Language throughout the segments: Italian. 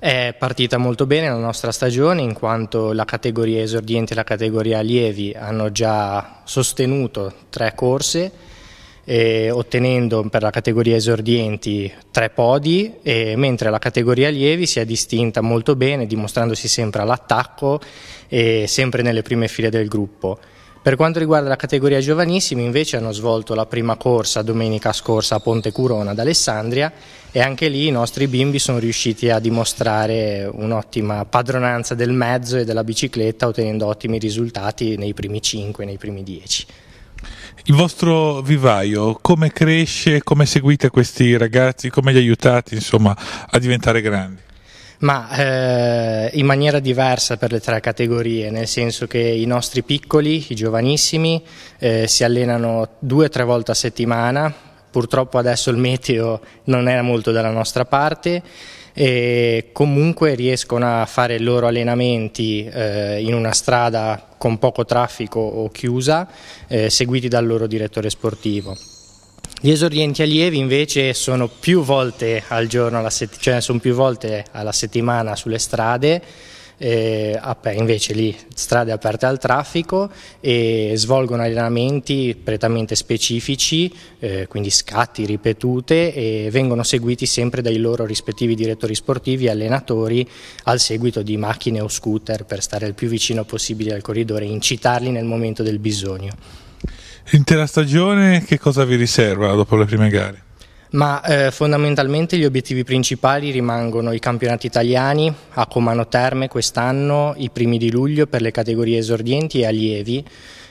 È partita molto bene la nostra stagione in quanto la categoria esordiente e la categoria allievi hanno già sostenuto tre corse ottenendo per la categoria esordienti tre podi, mentre la categoria allievi si è distinta molto bene, dimostrandosi sempre all'attacco e sempre nelle prime file del gruppo. Per quanto riguarda la categoria giovanissimi invece hanno svolto la prima corsa domenica scorsa a Ponte Curona ad Alessandria e anche lì i nostri bimbi sono riusciti a dimostrare un'ottima padronanza del mezzo e della bicicletta ottenendo ottimi risultati nei primi 5, nei primi 10. Il vostro vivaio come cresce, come seguite questi ragazzi, come li aiutate insomma, a diventare grandi? Ma eh, in maniera diversa per le tre categorie, nel senso che i nostri piccoli, i giovanissimi, eh, si allenano due o tre volte a settimana, purtroppo adesso il meteo non è molto dalla nostra parte, e comunque riescono a fare i loro allenamenti eh, in una strada con poco traffico o chiusa, eh, seguiti dal loro direttore sportivo. Gli esordienti allievi invece sono più volte al giorno, cioè sono più volte alla settimana sulle strade, eh, invece lì strade aperte al traffico e svolgono allenamenti prettamente specifici, eh, quindi scatti ripetute e vengono seguiti sempre dai loro rispettivi direttori sportivi e allenatori al seguito di macchine o scooter per stare il più vicino possibile al corridore e incitarli nel momento del bisogno. L'intera stagione che cosa vi riserva dopo le prime gare? Ma eh, fondamentalmente gli obiettivi principali rimangono i campionati italiani a Comano Terme quest'anno, i primi di luglio per le categorie esordienti e allievi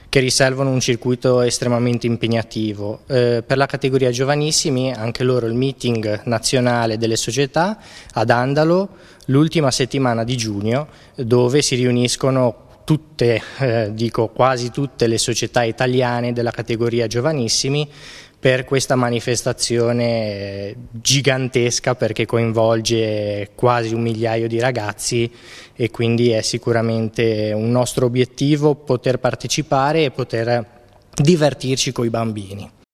che riservano un circuito estremamente impegnativo. Eh, per la categoria giovanissimi anche loro il meeting nazionale delle società ad Andalo l'ultima settimana di giugno dove si riuniscono tutte, eh, dico quasi tutte le società italiane della categoria giovanissimi per questa manifestazione gigantesca perché coinvolge quasi un migliaio di ragazzi e quindi è sicuramente un nostro obiettivo poter partecipare e poter divertirci con i bambini.